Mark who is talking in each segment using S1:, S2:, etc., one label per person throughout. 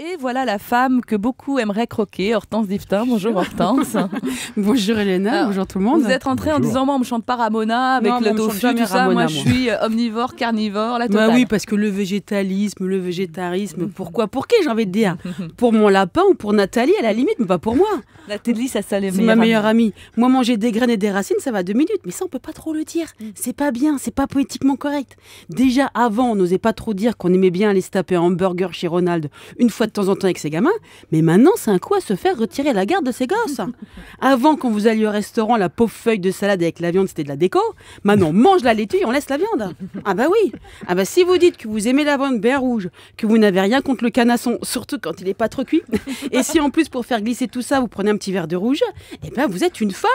S1: Et voilà la femme que beaucoup aimeraient croquer, Hortense Diftin. Bonjour Hortense. bonjour Elena, bonjour tout le monde. Vous êtes entrée en disant, moi on me chante pas Ramona avec le tofu, tout ça. moi, je suis euh, omnivore, carnivore, la bah totale. Bah oui, parce que le végétalisme, le végétarisme, pourquoi Pour qui j'ai envie de dire Pour mon lapin ou pour Nathalie à la limite, mais pas pour moi. Nathalie, ça, ça C'est ma meilleure amie. Moi manger des graines et des racines, ça va deux minutes, mais ça on peut pas trop le dire. Mm. C'est pas bien, c'est pas poétiquement correct. Déjà avant, on n'osait pas trop dire qu'on aimait bien aller se taper un burger chez Ronald. Une fois de temps en temps avec ses gamins, mais maintenant, c'est un coup à se faire retirer la garde de ses gosses. Avant, quand vous alliez au restaurant, la pauvre feuille de salade avec la viande, c'était de la déco. Maintenant, on mange la laitue et on laisse la viande. Ah bah oui. Ah bah si vous dites que vous aimez la viande bien rouge, que vous n'avez rien contre le canasson, surtout quand il n'est pas trop cuit, et si en plus, pour faire glisser tout ça, vous prenez un petit verre de rouge, eh ben vous êtes une folle.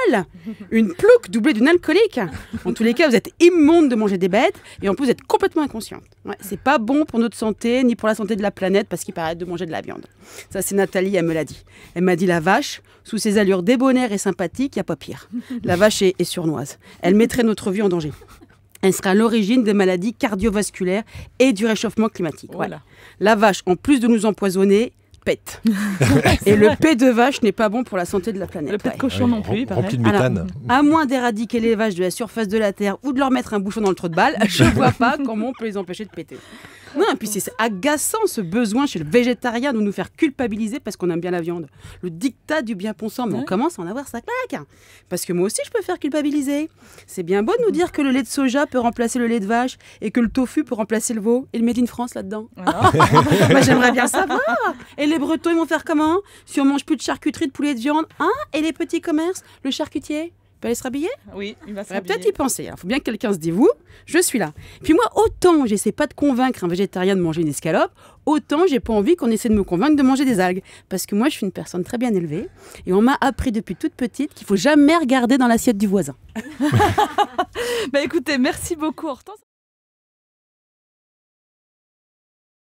S1: Une plouque doublée d'une alcoolique. En tous les cas, vous êtes immonde de manger des bêtes, et en plus, vous êtes complètement inconsciente. c'est pas bon pour notre santé, ni pour la santé de la planète, parce qu'il paraît de manger de la viande. Ça, c'est Nathalie, elle me l'a dit. Elle m'a dit la vache, sous ses allures débonnaires et sympathiques, il n'y a pas pire. La vache est, est surnoise. Elle mettrait notre vie en danger. Elle sera l'origine des maladies cardiovasculaires et du réchauffement climatique. Oh voilà. La vache, en plus de nous empoisonner, pète. et le pet de vache n'est pas bon pour la santé de la planète. Le pet de cochon non plus, Rempli de méthane. à moins d'éradiquer les vaches de la surface de la Terre ou de leur mettre un bouchon dans le trou de balle, je ne vois pas comment on peut les empêcher de péter. Non, et puis c'est agaçant ce besoin chez le végétarien de nous faire culpabiliser parce qu'on aime bien la viande. Le dictat du bien pensant, mais on commence à en avoir sa claque. Parce que moi aussi, je peux faire culpabiliser. C'est bien beau de nous dire que le lait de soja peut remplacer le lait de vache et que le tofu peut remplacer le veau et le Made in France là-dedans. j'aimerais bien savoir. Et les Bretons, ils vont faire comment Si on mange plus de charcuterie, de poulet, de viande, hein Et les petits commerces Le charcutier aller se rhabiller Oui, il va se rhabiller. Peut-être y penser. Il hein. faut bien que quelqu'un se dise vous, je suis là. Puis moi, autant j'essaie pas de convaincre un végétarien de manger une escalope, autant j'ai pas envie qu'on essaie de me convaincre de manger des algues. Parce que moi, je suis une personne très bien élevée et on m'a appris depuis toute petite qu'il faut jamais regarder dans l'assiette du voisin. bah écoutez, merci beaucoup Hortense.